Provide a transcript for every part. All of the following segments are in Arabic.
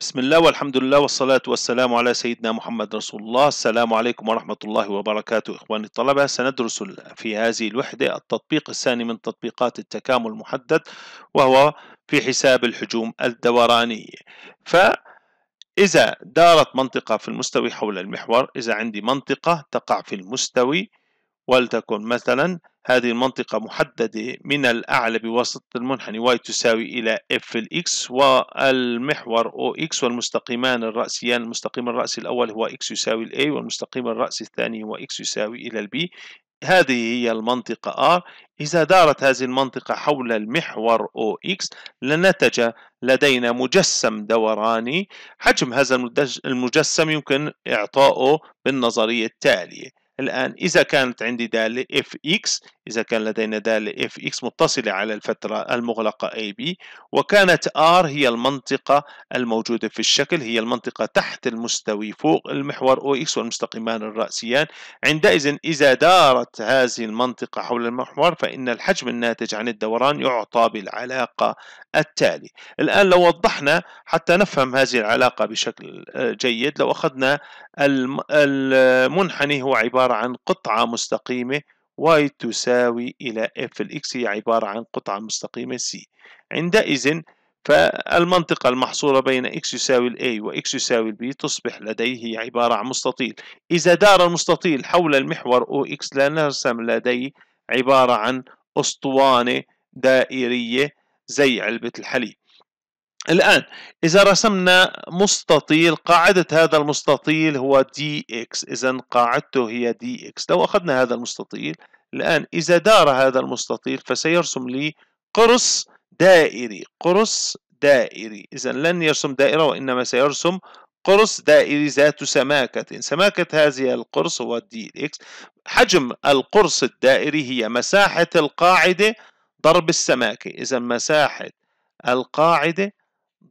بسم الله والحمد لله والصلاة والسلام على سيدنا محمد رسول الله السلام عليكم ورحمة الله وبركاته إخواني الطلبة سندرس في هذه الوحدة التطبيق الثاني من تطبيقات التكامل المحدد وهو في حساب الحجوم الدورانية فإذا دارت منطقة في المستوي حول المحور إذا عندي منطقة تقع في المستوي ولتكن مثلا هذه المنطقة محددة من الأعلى بواسطة المنحني y تساوي إلى f x والمحور x والمستقيمان الرأسيان المستقيم الرأسي الأول هو x يساوي A والمستقيم الرأسي الثاني هو x يساوي إلى b هذه هي المنطقة R إذا دارت هذه المنطقة حول المحور OX لنتج لدينا مجسم دوراني حجم هذا المجسم يمكن إعطاؤه بالنظرية التالية الآن إذا كانت عندي دالة اف اكس إذا كان لدينا دالة اف اكس متصلة على الفترة المغلقة AB وكانت R هي المنطقة الموجودة في الشكل هي المنطقة تحت المستوي فوق المحور OX والمستقيمان الرأسيان عندئذ إذا دارت هذه المنطقة حول المحور فإن الحجم الناتج عن الدوران يعطى بالعلاقة التالي الآن لو وضحنا حتى نفهم هذه العلاقة بشكل آه، جيد لو أخذنا المنحني هو عبارة عبارة عن قطعة مستقيمة y تساوي إلى f x هي عبارة عن قطعة مستقيمة c عندئذ فالمنطقة المحصورة بين x يساوي A و x يساوي B تصبح لديه عبارة عن مستطيل إذا دار المستطيل حول المحور x لا نرسم لديه عبارة عن أسطوانة دائرية زي علبة الحليب الآن إذا رسمنا مستطيل قاعدة هذا المستطيل هو دي إكس إذا قاعدته هي دي إكس لو أخذنا هذا المستطيل الآن إذا دار هذا المستطيل فسيرسم لي قرص دائري قرص دائري إذا لن يرسم دائرة وإنما سيرسم قرص دائري ذات سماكة سماكة هذه القرص هو دي إكس حجم القرص الدائري هي مساحة القاعدة ضرب السماكة إذا مساحة القاعدة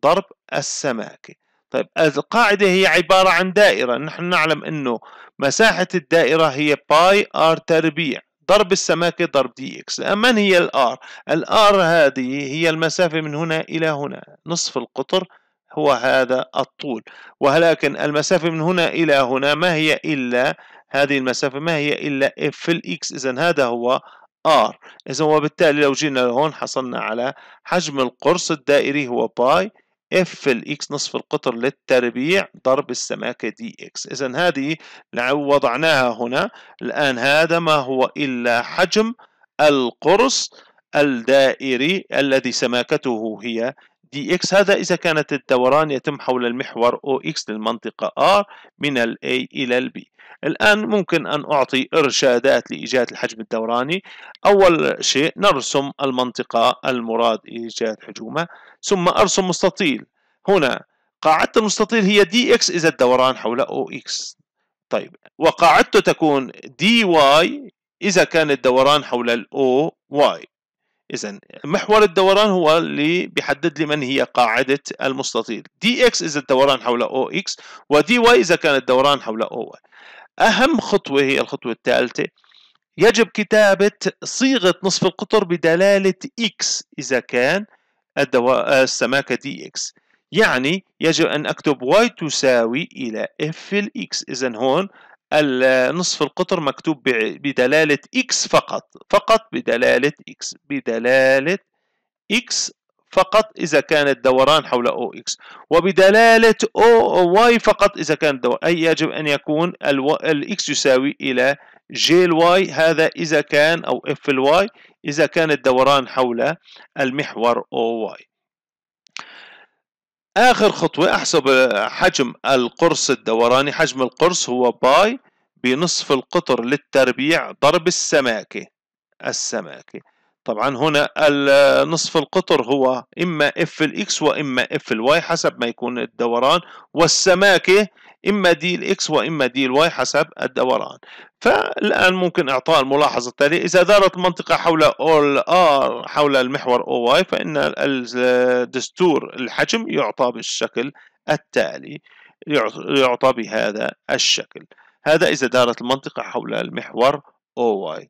ضرب السماكة طيب القاعدة هي عبارة عن دائرة نحن نعلم أنه مساحة الدائرة هي باي ار تربيع ضرب السماكة ضرب دي اكس من هي الار الار هذه هي المسافة من هنا إلى هنا نصف القطر هو هذا الطول ولكن المسافة من هنا إلى هنا ما هي إلا هذه المسافة ما هي إلا اف الإكس إذا هذا هو r اذا وبالتالي لو جينا لهون حصلنا على حجم القرص الدائري هو باي اف x نصف القطر للتربيع ضرب السماكة دي اكس اذا هذه لو وضعناها هنا الان هذا ما هو الا حجم القرص الدائري الذي سماكته هي دي اكس هذا إذا كانت الدوران يتم حول المحور او اكس للمنطقة R من ال A إلى ال B الآن ممكن أن أعطي إرشادات لإيجاد الحجم الدوراني أول شيء نرسم المنطقة المراد إيجاد حجومها ثم أرسم مستطيل هنا قاعدة المستطيل هي دي إكس إذا الدوران حول أو إكس طيب وقاعدته تكون دي واي إذا كان الدوران حول الأو واي إذا محور الدوران هو اللي بيحدد لي من هي قاعدة المستطيل دي إكس إذا الدوران حول أو إكس ودي واي إذا كان الدوران حول أو واي أهم خطوة هي الخطوة الثالثة يجب كتابة صيغة نصف القطر بدلالة X إذا كان الدواء السماكة دي إكس يعني يجب أن أكتب Y تساوي إلى F الإكس إذا هون نصف القطر مكتوب بدلالة X فقط فقط بدلالة X بدلالة X فقط إذا كان الدوران حول أو إكس وبدلالة أو واي فقط إذا كان الدوران أي يجب أن يكون الإكس يساوي إلى جي الواي هذا إذا كان أو اف الواي إذا كان الدوران حول المحور أو واي آخر خطوة أحسب حجم القرص الدوراني حجم القرص هو باي بنصف القطر للتربيع ضرب السماكة السماكة طبعا هنا نصف القطر هو إما اف الإكس وإما اف الواي حسب ما يكون الدوران والسماكة إما دي الإكس وإما دي الواي حسب الدوران فالآن ممكن إعطاء الملاحظة التالية إذا دارت المنطقة حول أول آر حول المحور أو واي فإن الدستور الحجم يعطى بالشكل التالي يعطى بهذا الشكل هذا إذا دارت المنطقة حول المحور أو واي